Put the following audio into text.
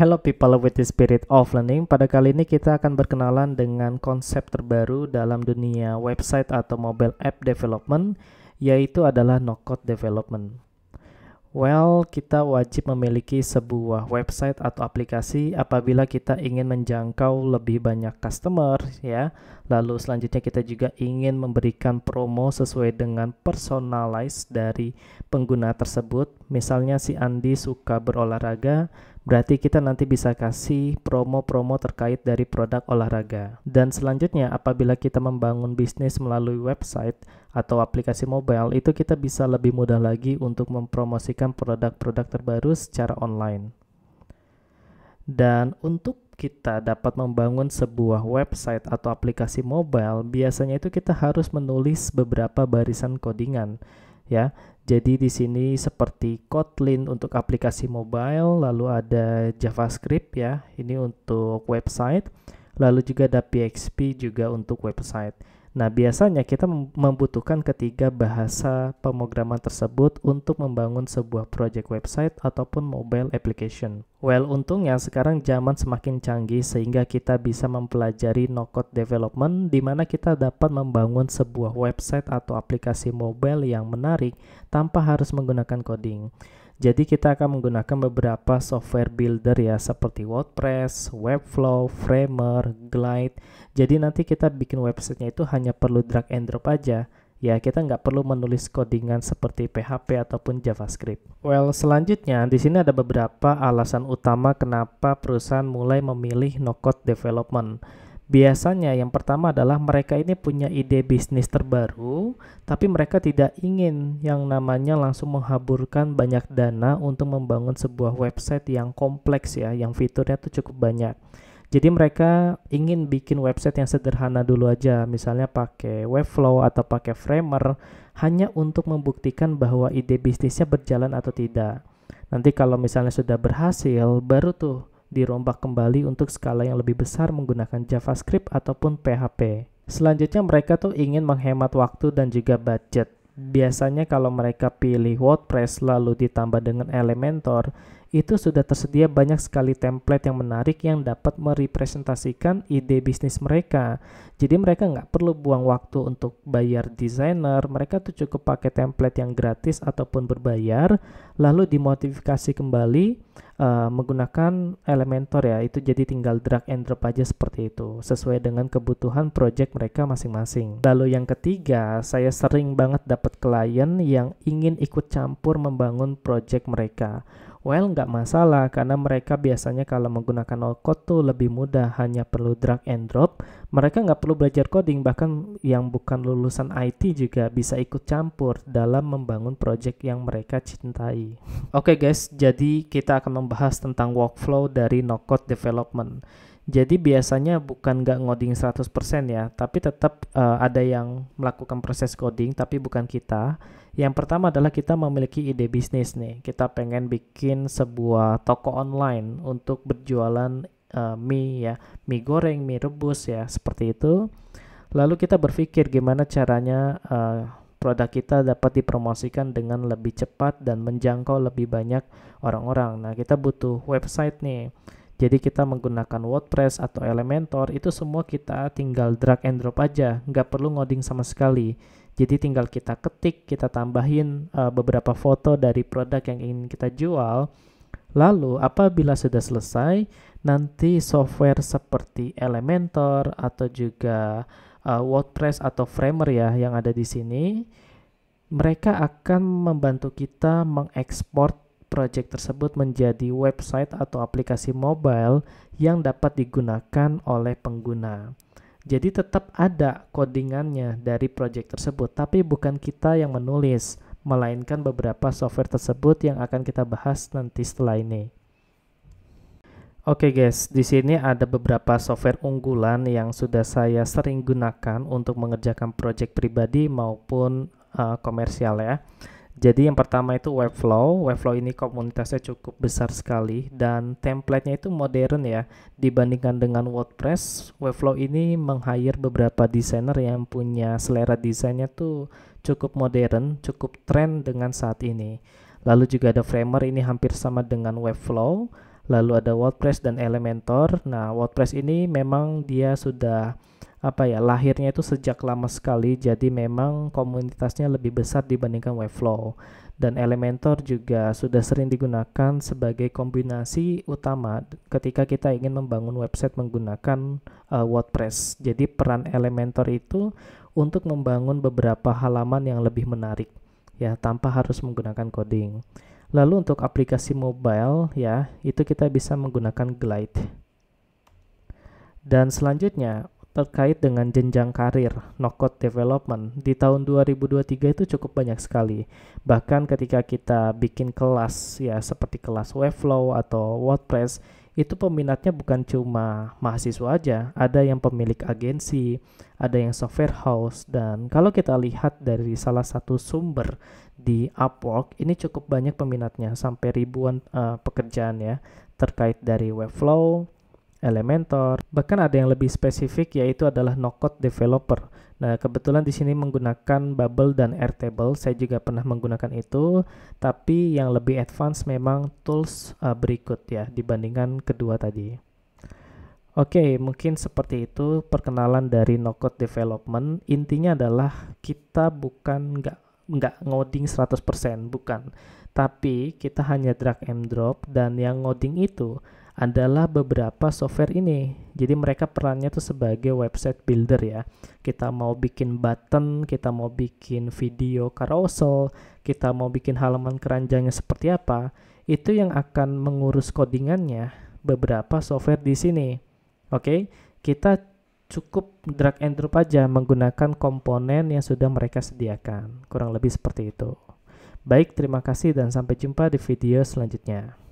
Hello people with the spirit of learning. Pada kali ini kita akan berkenalan dengan konsep terbaru dalam dunia website atau mobile app development yaitu adalah no code development. Well, kita wajib memiliki sebuah website atau aplikasi apabila kita ingin menjangkau lebih banyak customer ya Lalu selanjutnya kita juga ingin memberikan promo sesuai dengan personalize dari pengguna tersebut. Misalnya si Andi suka berolahraga, berarti kita nanti bisa kasih promo-promo terkait dari produk olahraga. Dan selanjutnya apabila kita membangun bisnis melalui website atau aplikasi mobile, itu kita bisa lebih mudah lagi untuk mempromosikan produk-produk terbaru secara online. Dan untuk kita dapat membangun sebuah website atau aplikasi mobile, biasanya itu kita harus menulis beberapa barisan codingan, ya. Jadi di sini seperti Kotlin untuk aplikasi mobile, lalu ada JavaScript ya, ini untuk website, lalu juga ada PHP juga untuk website. Nah, biasanya kita membutuhkan ketiga bahasa pemrograman tersebut untuk membangun sebuah project website ataupun mobile application. Well, untungnya sekarang zaman semakin canggih sehingga kita bisa mempelajari no-code development di mana kita dapat membangun sebuah website atau aplikasi mobile yang menarik tanpa harus menggunakan coding. Jadi kita akan menggunakan beberapa software builder ya seperti WordPress, Webflow, Framer, Glide. Jadi nanti kita bikin websitenya itu hanya perlu drag and drop aja. Ya, kita nggak perlu menulis codingan seperti PHP ataupun JavaScript. Well, selanjutnya di sini ada beberapa alasan utama kenapa perusahaan mulai memilih no-code development. Biasanya yang pertama adalah mereka ini punya ide bisnis terbaru, tapi mereka tidak ingin yang namanya langsung menghaburkan banyak dana untuk membangun sebuah website yang kompleks ya, yang fiturnya tuh cukup banyak. Jadi mereka ingin bikin website yang sederhana dulu aja, misalnya pakai Webflow atau pakai Framer, hanya untuk membuktikan bahwa ide bisnisnya berjalan atau tidak. Nanti kalau misalnya sudah berhasil, baru tuh dirombak kembali untuk skala yang lebih besar menggunakan JavaScript ataupun PHP. Selanjutnya mereka tuh ingin menghemat waktu dan juga budget. Biasanya kalau mereka pilih WordPress lalu ditambah dengan Elementor, itu sudah tersedia banyak sekali template yang menarik yang dapat merepresentasikan ide bisnis mereka. Jadi mereka nggak perlu buang waktu untuk bayar desainer, mereka tuh cukup pakai template yang gratis ataupun berbayar, lalu dimodifikasi kembali uh, menggunakan Elementor ya itu jadi tinggal drag and drop aja seperti itu sesuai dengan kebutuhan project mereka masing-masing lalu yang ketiga saya sering banget dapat klien yang ingin ikut campur membangun project mereka Well, nggak masalah karena mereka biasanya kalau menggunakan no code tuh lebih mudah, hanya perlu drag and drop, mereka nggak perlu belajar coding bahkan yang bukan lulusan IT juga bisa ikut campur dalam membangun project yang mereka cintai. Oke okay guys, jadi kita akan membahas tentang workflow dari no code development. Jadi biasanya bukan nggak ngoding 100% ya, tapi tetap uh, ada yang melakukan proses coding tapi bukan kita. Yang pertama adalah kita memiliki ide bisnis nih. Kita pengen bikin sebuah toko online untuk berjualan uh, mie ya, mie goreng, mie rebus ya, seperti itu. Lalu kita berpikir gimana caranya uh, produk kita dapat dipromosikan dengan lebih cepat dan menjangkau lebih banyak orang-orang. Nah, kita butuh website nih. Jadi kita menggunakan WordPress atau Elementor itu semua kita tinggal drag and drop aja, nggak perlu ngoding sama sekali. Jadi tinggal kita ketik, kita tambahin uh, beberapa foto dari produk yang ingin kita jual. Lalu apabila sudah selesai, nanti software seperti Elementor atau juga uh, WordPress atau Framer ya yang ada di sini mereka akan membantu kita mengekspor project tersebut menjadi website atau aplikasi mobile yang dapat digunakan oleh pengguna. Jadi tetap ada codingannya dari project tersebut, tapi bukan kita yang menulis, melainkan beberapa software tersebut yang akan kita bahas nanti setelah ini. Oke okay guys, di sini ada beberapa software unggulan yang sudah saya sering gunakan untuk mengerjakan project pribadi maupun uh, komersial ya. Jadi yang pertama itu Webflow. Webflow ini komunitasnya cukup besar sekali dan templatenya itu modern ya. Dibandingkan dengan WordPress, Webflow ini meng beberapa desainer yang punya selera desainnya tuh cukup modern, cukup tren dengan saat ini. Lalu juga ada Framer ini hampir sama dengan Webflow lalu ada WordPress dan Elementor. Nah, WordPress ini memang dia sudah apa ya, lahirnya itu sejak lama sekali jadi memang komunitasnya lebih besar dibandingkan Webflow. Dan Elementor juga sudah sering digunakan sebagai kombinasi utama ketika kita ingin membangun website menggunakan uh, WordPress. Jadi peran Elementor itu untuk membangun beberapa halaman yang lebih menarik ya tanpa harus menggunakan coding. Lalu untuk aplikasi mobile ya, itu kita bisa menggunakan Glide. Dan selanjutnya terkait dengan jenjang karir no-code development di tahun 2023 itu cukup banyak sekali. Bahkan ketika kita bikin kelas ya seperti kelas Webflow atau WordPress itu peminatnya bukan cuma mahasiswa aja, ada yang pemilik agensi, ada yang software house dan kalau kita lihat dari salah satu sumber di Upwork ini cukup banyak peminatnya sampai ribuan uh, pekerjaan ya terkait dari Webflow, Elementor, bahkan ada yang lebih spesifik yaitu adalah no-code developer. Nah, kebetulan di sini menggunakan Bubble dan Airtable, saya juga pernah menggunakan itu, tapi yang lebih advance memang tools uh, berikut ya dibandingkan kedua tadi. Oke, okay, mungkin seperti itu perkenalan dari no-code development. Intinya adalah kita bukan nggak nggak ngoding 100%, bukan. Tapi kita hanya drag and drop dan yang ngoding itu adalah beberapa software ini. Jadi mereka perannya tuh sebagai website builder ya. Kita mau bikin button, kita mau bikin video carousel, kita mau bikin halaman keranjangnya seperti apa, itu yang akan mengurus codingannya beberapa software di sini. Oke, okay? kita cukup drag and drop aja menggunakan komponen yang sudah mereka sediakan. Kurang lebih seperti itu. Baik, terima kasih dan sampai jumpa di video selanjutnya.